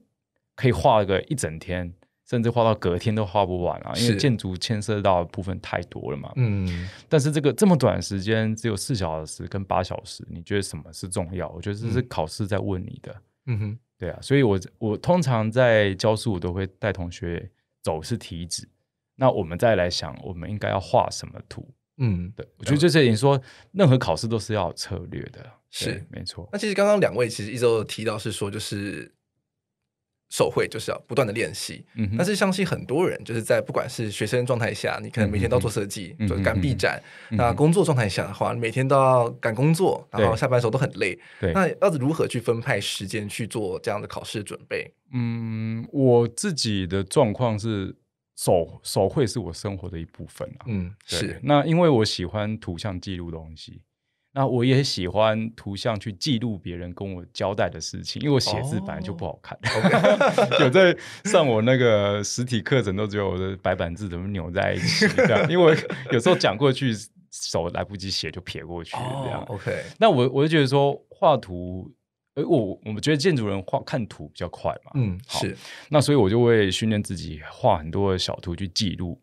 可以画个一整天，甚至画到隔天都画不完啊，因为建筑牵涉到部分太多了嘛。嗯，但是这个这么短时间，只有四小时跟八小时，你觉得什么是重要？我觉得这是考试在问你的。嗯哼，对啊，所以我我通常在教书，我都会带同学走是题纸，那我们再来想，我们应该要画什么图？嗯，对，我觉得这些经说任何考试都是要策略的，是没错。那其实刚刚两位其实一直都提到是说，就是手绘就是要不断的练习。嗯，但是相信很多人就是在不管是学生状态下，你可能每天都要做设计，做赶臂展；那工作状态下的话，每天都要赶工作，然后下班时候都很累。对，那要如何去分派时间去做这样的考试准备？嗯，我自己的状况是。手手绘是我生活的一部分啊，嗯，是。那因为我喜欢图像记录东西，那我也喜欢图像去记录别人跟我交代的事情，因为我写字本来就不好看。有在上我那个实体课程，都觉得我的白板字怎么扭在一起，这样。因为有时候讲过去手来不及写，就撇过去这样。OK，那我我就觉得说画图。哎，我我们觉得建筑人画看图比较快嘛，嗯，是。那所以我就会训练自己画很多的小图去记录。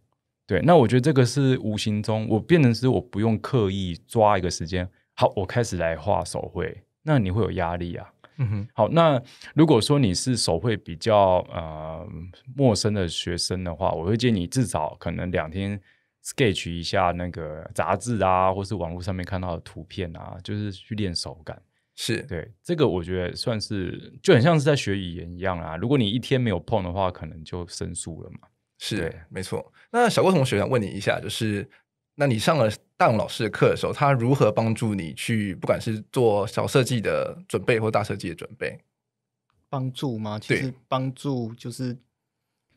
对，那我觉得这个是无形中我变成是我不用刻意抓一个时间。好，我开始来画手绘，那你会有压力啊。嗯哼，好，那如果说你是手绘比较呃陌生的学生的话，我会建议你至少可能两天 sketch 一下那个杂志啊，或是网络上面看到的图片啊，就是去练手感。是对这个，我觉得算是就很像是在学语言一样啊。如果你一天没有碰的话，可能就生疏了嘛。是，没错。那小郭同学想问你一下，就是那你上了大勇老师的课的时候，他如何帮助你去，不管是做小设计的准备或大设计的准备？帮助吗？其实帮助就是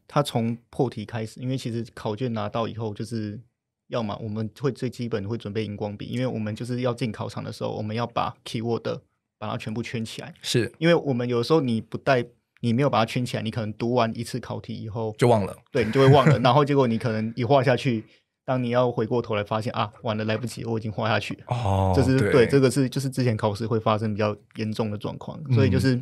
他从破题开始，因为其实考卷拿到以后，就是要么我们会最基本会准备荧光笔，因为我们就是要进考场的时候，我们要把 keyword。把它全部圈起来，是因为我们有时候你不带，你没有把它圈起来，你可能读完一次考题以后就忘了，对你就会忘了。然后结果你可能一画下去，当你要回过头来发现啊，晚了来不及，我已经画下去了。哦，这是对，这个是就是之前考试会发生比较严重的状况，所以就是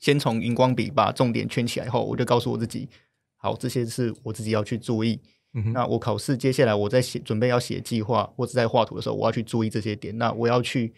先从荧光笔把重点圈起来后，我就告诉我自己，好，这些是我自己要去注意。那我考试接下来我在写准备要写计划或者在画图的时候，我要去注意这些点，那我要去。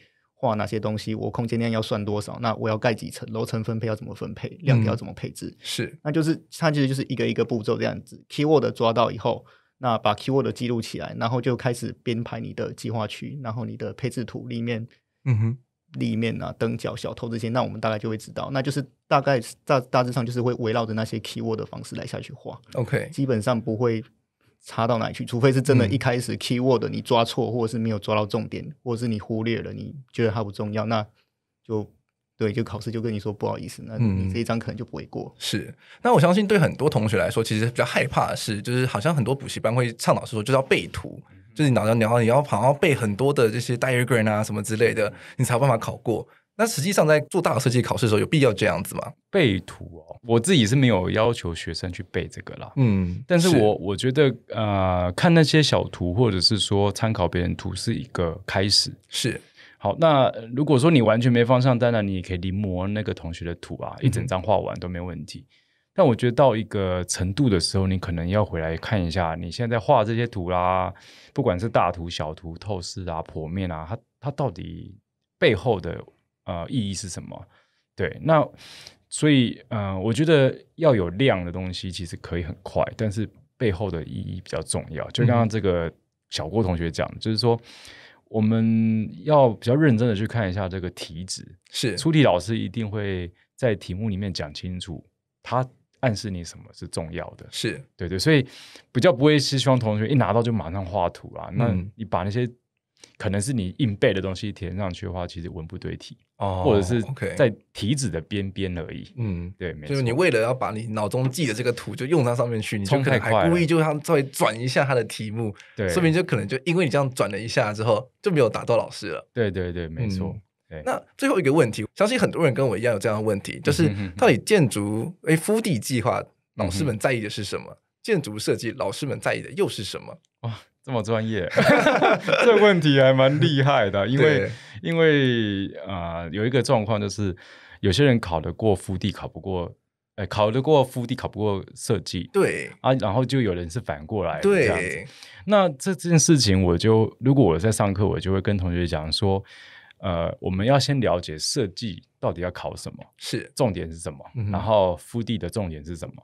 画哪些东西？我空间量要算多少？那我要盖几层？楼层分配要怎么分配？量表怎么配置？是，那就是它其实就是一个一个步骤这样子。keyword 抓到以后，那把 keyword 记录起来，然后就开始编排你的计划区，然后你的配置图里面，嗯哼，里面啊、灯角、小偷这些，那我们大概就会知道，那就是大概大大致上就是会围绕着那些 keyword 的方式来下去画。OK，基本上不会。差到哪去？除非是真的一开始 keyword 你抓错，或者是没有抓到重点，或者是你忽略了，你觉得它不重要，那就对，就考试就跟你说不好意思，那你这一张可能就不会过。是，那我相信对很多同学来说，其实比较害怕的是，就是好像很多补习班会倡导是说，就是要背图，就是你脑袋你要你要好要背很多的这些 diagram 啊什么之类的，你才有办法考过。那实际上在做大学设计考试的时候，有必要这样子吗？背图哦，我自己是没有要求学生去背这个啦。嗯，但是我我觉得，呃，看那些小图或者是说参考别人图是一个开始。是，好，那如果说你完全没方向，当然你也可以临摹那个同学的图啊，一整张画完都没问题。但我觉得到一个程度的时候，你可能要回来看一下你现在画这些图啦，不管是大图、小图、透视啊、剖面啊，它它到底背后的。呃，意义是什么？对，那所以，嗯，我觉得要有量的东西其实可以很快，但是背后的意义比较重要。就刚刚这个小郭同学讲，就是说我们要比较认真的去看一下这个题旨。是出题老师一定会在题目里面讲清楚，他暗示你什么是重要的。是，对对，所以比较不会是希望同学一拿到就马上画图啊。那你把那些可能是你硬背的东西填上去的话，其实文不对题。或者是在题子的边边而已。嗯，对，没错。就是你为了要把你脑中记的这个图就用到上面去，你就可能还故意就让稍再转一下它的题目，对，说明就可能就因为你这样转了一下之后就没有打到老师了。对对对，没错。那最后一个问题，相信很多人跟我一样有这样的问题，就是到底建筑诶，附地计划老师们在意的是什么？建筑设计老师们在意的又是什么？哇！这么专业，这问题还蛮厉害的，因为因为啊，有一个状况就是，有些人考得过复地，考不过；，诶，考得过复地，考不过设计。对啊，然后就有人是反过来。对，那这件事情，我就如果我在上课，我就会跟同学讲说，呃，我们要先了解设计到底要考什么，是重点是什么，然后复地的重点是什么。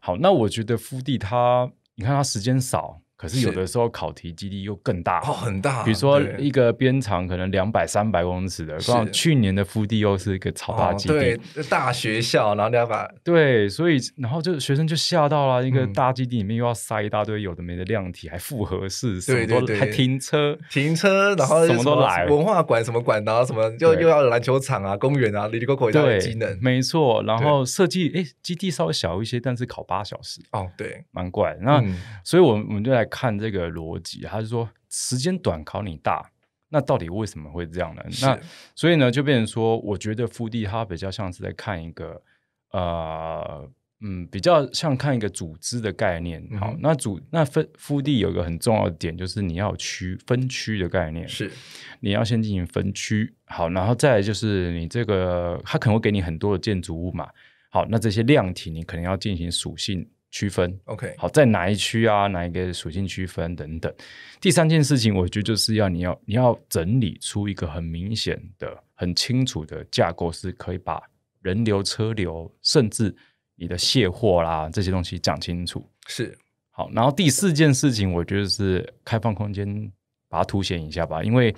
好，那我觉得复地它，你看它时间少。可是有的时候考题基地又更大哦，很大。比如说一个边长可能两百三百公尺的，像去年的腹地又是一个超大基地。对，大学校，然后两百，对，所以然后就学生就吓到了，一个大基地里面又要塞一大堆有的没的量体，还复合式，对对对，还停车停车，然后什么都来文化馆什么馆然后什么又又要篮球场啊，公园啊，里里沟沟加技能，没错。然后设计诶，基地稍微小一些，但是考八小时哦，对，蛮怪。那所以，我我们就来。看这个逻辑，他是说时间短考你大，那到底为什么会这样呢？那所以呢，就变成说，我觉得复地它比较像是在看一个，呃，嗯，比较像看一个组织的概念。好，那组那分复地有一个很重要的点，就是你要区分区的概念，是你要先进行分区。好，然后再就是你这个它可能会给你很多的建筑物嘛。好，那这些量体你可能要进行属性。区分，OK，好，在哪一区啊？哪一个属性区分等等？第三件事情，我觉得就是要你要你要整理出一个很明显的、很清楚的架构，是可以把人流、车流，甚至你的卸货啦这些东西讲清楚。是好，然后第四件事情，我觉得是开放空间，把它凸显一下吧，因为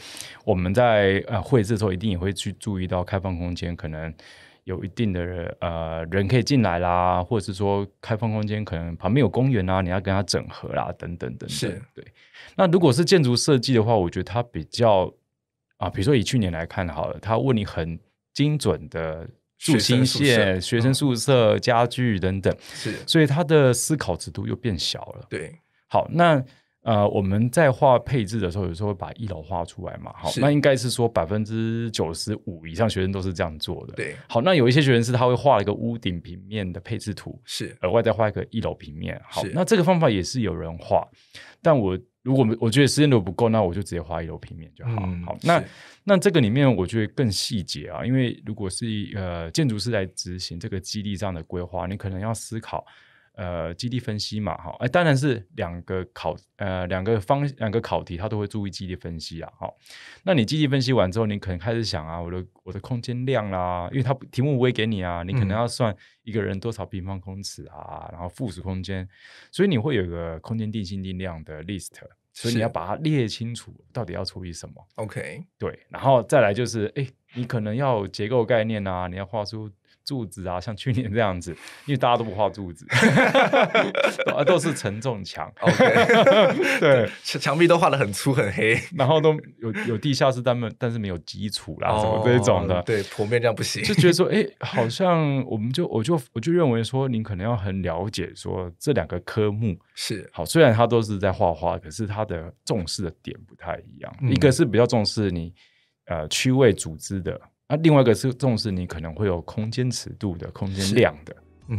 我们在呃会的时候，一定也会去注意到开放空间可能。有一定的呃人可以进来啦，或者是说开放空间，可能旁边有公园啊，你要跟它整合啦，等等等等。是，对。那如果是建筑设计的话，我觉得它比较啊，比如说以去年来看好了，他问你很精准的住新线、学生宿舍家具等等，是。所以他的思考尺度又变小了。对，好那。呃，我们在画配置的时候，有时候把一楼画出来嘛，好，那应该是说百分之九十五以上学生都是这样做的。对，好，那有一些学生是他会画一个屋顶平面的配置图，是，额外再画一个一楼平面，好，那这个方法也是有人画，但我如果我觉得时间都不够，那我就直接画一楼平面就好。好，那那这个里面我觉得更细节啊，因为如果是呃建筑师来执行这个基地上的规划，你可能要思考。呃，基地分析嘛，哈，哎，当然是两个考，呃，两个方，两个考题，他都会注意基地分析啊，好，那你基地分析完之后，你可能开始想啊，我的我的空间量啦，因为它题目不会给你啊，你可能要算一个人多少平方公尺啊，然后附属空间，所以你会有一个空间定性定量的 list，所以你要把它列清楚，到底要处理什么，OK，对，然后再来就是，哎，你可能要结构概念啊，你要画出。柱子啊，像去年这样子，因为大家都不画柱子，都是承重墙。对，墙壁都画的很粗很黑，然后都有有地下室，但没但是没有基础啦，什么这一种的。对，坡面这样不行。就觉得说，哎，好像我们就我就我就认为说，您可能要很了解说这两个科目是好，虽然他都是在画画，可是他的重视的点不太一样。一个是比较重视你呃区位组织的。那另外一个是重视你可能会有空间尺度的空间量的。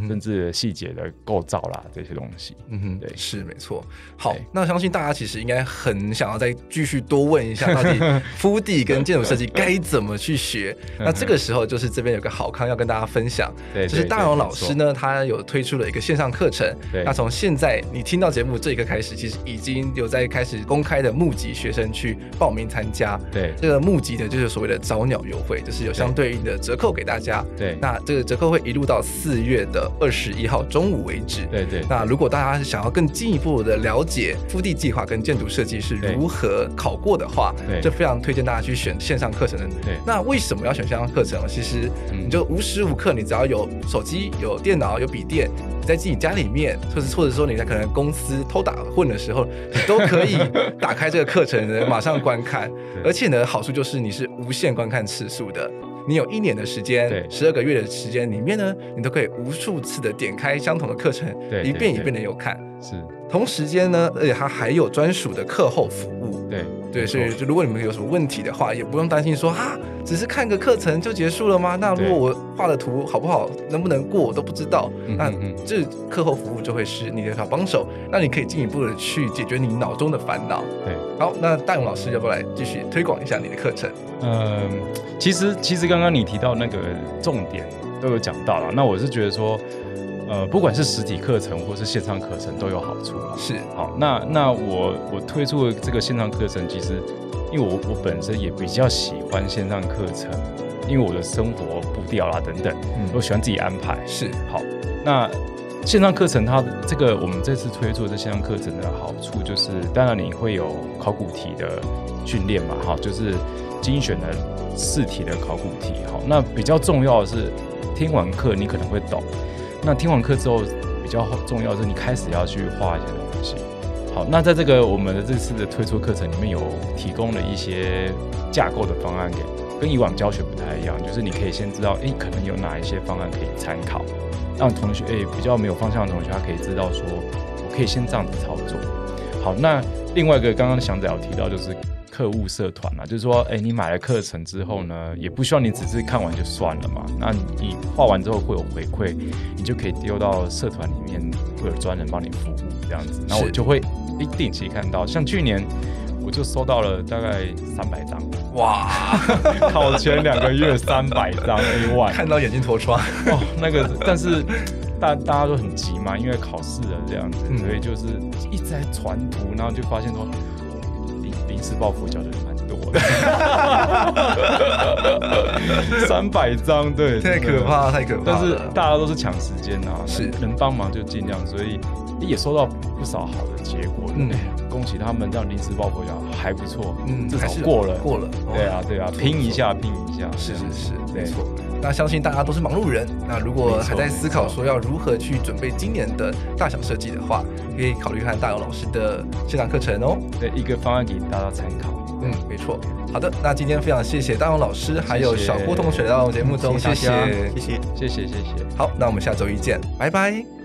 甚至细节的构造啦，这些东西，嗯哼，对，是没错。好，那相信大家其实应该很想要再继续多问一下，到底敷 地跟建筑设计该怎么去学？那这个时候就是这边有个好康要跟大家分享，就是大荣老师呢，他有推出了一个线上课程。对，那从现在你听到节目这一刻开始，其实已经有在开始公开的募集学生去报名参加。对，这个募集的就是所谓的早鸟优惠，就是有相对应的折扣给大家。对，那这个折扣会一路到四月。的二十一号中午为止。对对。那如果大家是想要更进一步的了解复地计划跟建筑设计是如何考过的话，对，就非常推荐大家去选线上课程的。对。那为什么要选线上课程？其实，你就无时无刻，你只要有手机、有电脑、有笔电，在自己家里面，或者或者说你在可能公司偷打混的时候，你都可以打开这个课程，马上观看。而且呢，好处就是你是无限观看次数的。你有一年的时间，十二个月的时间里面呢，你都可以无数次的点开相同的课程，一遍一遍的有看。是。同时间呢，而且它还有专属的课后服务。对对，所以就如果你们有什么问题的话，也不用担心说啊，只是看个课程就结束了吗？那如果我画的图好不好，能不能过，我都不知道。那这课后服务就会是你的小帮手，那你可以进一步的去解决你脑中的烦恼。对，好，那大勇老师要不要来继续推广一下你的课程？嗯，其实其实刚刚你提到那个重点都有讲到了，那我是觉得说。呃，不管是实体课程或是线上课程都有好处了。是，好，那那我我推出的这个线上课程，其实因为我我本身也比较喜欢线上课程，因为我的生活步调啦等等，嗯，我喜欢自己安排。是，好，那线上课程它这个我们这次推出这线上课程的好处就是，当然你会有考古题的训练嘛，哈，就是精选的试题的考古题，好，那比较重要的是听完课你可能会懂。那听完课之后，比较重要的是，你开始要去画一些东西。好，那在这个我们的这次的推出课程里面有提供了一些架构的方案给，跟以往教学不太一样，就是你可以先知道，诶，可能有哪一些方案可以参考，让同学诶，比较没有方向的同学，他可以知道说，我可以先这样子操作。好，那另外一个刚刚翔仔有提到，就是。客户社团嘛，就是说，哎，你买了课程之后呢，也不需要你只是看完就算了嘛。那你画完之后会有回馈，你就可以丢到社团里面，会有专人帮你服务这样子。那我就会一定期看到，像去年我就收到了大概三百张。哇，考 前两个月三百张一万，看到眼睛脱穿。哦，那个，但是大大家都很急嘛，因为考试了这样子，所以就是一直在传图，然后就发现说。临时爆破脚的人蛮多的，三百张对，太可怕，太可怕。但是大家都是抢时间啊，是能帮忙就尽量，所以也收到不少好的结果。嗯，恭喜他们，这样临时爆破脚还不错。嗯，至少过了，过了。对啊，对啊，拼一下，拼一下。是是是，没错。那相信大家都是忙碌人。那如果还在思考说要如何去准备今年的大小设计的话，可以考虑看大勇老师的线上课程哦。对，一个方案给大家参考。嗯，没错。好的，那今天非常谢谢大勇老师，还有小郭同学到我们节目中，谢谢，谢谢，谢谢，谢谢。好，那我们下周一见，拜拜。